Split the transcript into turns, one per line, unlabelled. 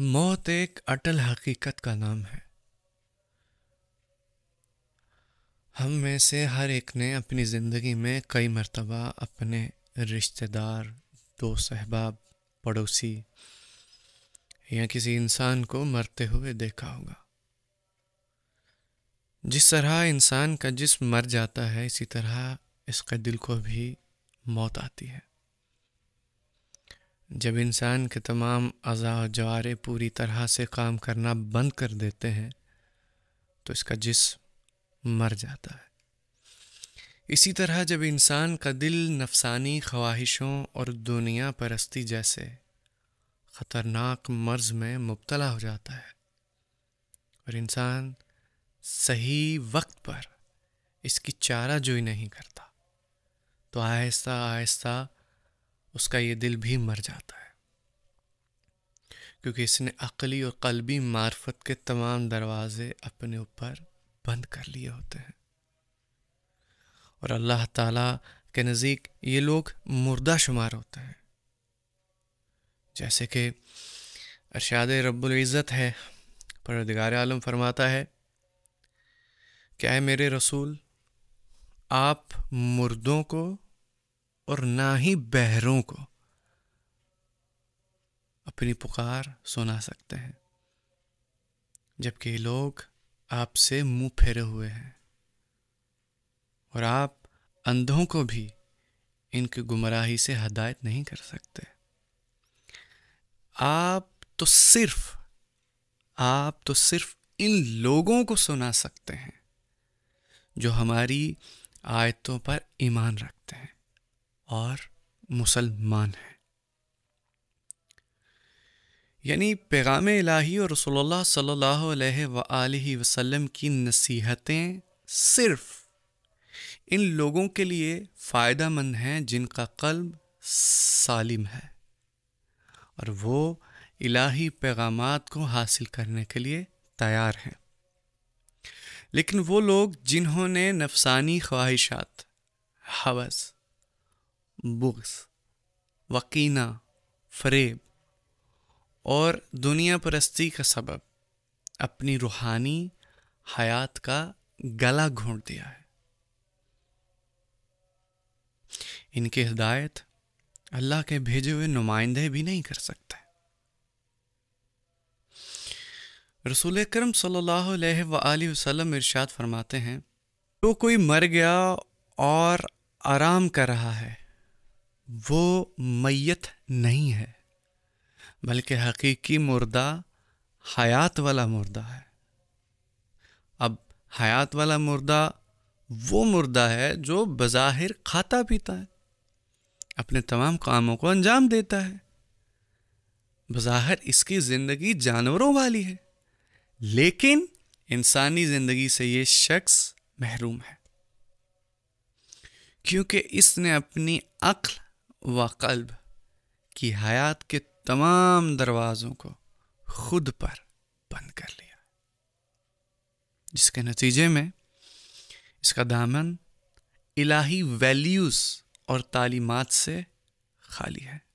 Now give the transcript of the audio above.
मौत एक अटल हकीकत का नाम है हम में से हर एक ने अपनी ज़िंदगी में कई मरतबा अपने रिश्तेदार दोस्त अहबाब पड़ोसी या किसी इंसान को मरते हुए देखा होगा जिस तरह इंसान का जिस मर जाता है इसी तरह इसके दिल को भी मौत आती है जब इंसान के तमाम अज़ा जवारे पूरी तरह से काम करना बंद कर देते हैं तो इसका जिस्म मर जाता है इसी तरह जब इंसान का दिल नफसानी ख्वाहिशों और दुनिया परस्ती जैसे ख़तरनाक मर्ज़ में मुबतला हो जाता है और इंसान सही वक्त पर इसकी चारा जोई नहीं करता तो आहिस्ता आहिस्ता उसका ये दिल भी मर जाता है क्योंकि इसने अकली और कलबी मार्फत के तमाम दरवाज़े अपने ऊपर बंद कर लिए होते हैं और अल्लाह ताला के नज़दीक ये लोग मुर्दा शुमार होते हैं जैसे कि अरशाद इज़्ज़त है परदगार आलम फरमाता है क्या है मेरे रसूल आप मुर्दों को और ना ही बहरों को अपनी पुकार सुना सकते हैं जबकि लोग आपसे मुंह फेरे हुए हैं और आप अंधों को भी इनकी गुमराही से हदायत नहीं कर सकते आप तो सिर्फ आप तो सिर्फ इन लोगों को सुना सकते हैं जो हमारी आयतों पर ईमान रखते हैं और मुसलमान हैं यानी पैगाम इलाही और रसोल्ला वसलम की नसीहतें सिर्फ़ इन लोगों के लिए फ़ायदा मंद हैं जिनका कल्ब सालिम है और वो इलाही पैगाम को हासिल करने के लिए तैयार हैं लेकिन वो लोग जिन्होंने नफसानी ख्वाहिशात हवस बुक्स वकीना फरेब और दुनिया परस्ती का सबब अपनी रूहानी हयात का गला घोंट दिया है इनकी हिदायत अल्लाह के भेजे हुए नुमाइंदे भी नहीं कर सकते रसूल करम सल्लल्लाहु अलैहि वसल्लम इरशाद फरमाते हैं तो कोई मर गया और आराम कर रहा है वो मैत नहीं है बल्कि हकीकी मुर्दा हयात वाला मुर्दा है अब हयात वाला मुर्दा वो मुर्दा है जो बज़ाहिर खाता पीता है अपने तमाम कामों को अंजाम देता है बज़ाहिर इसकी ज़िंदगी जानवरों वाली है लेकिन इंसानी ज़िंदगी से ये शख्स महरूम है क्योंकि इसने अपनी अक्ल व कल्ब की हयात के तमाम दरवाज़ों को खुद पर बंद कर लिया जिसके नतीजे में इसका दामन इलाही वैल्यूज़ और तालीमत से खाली है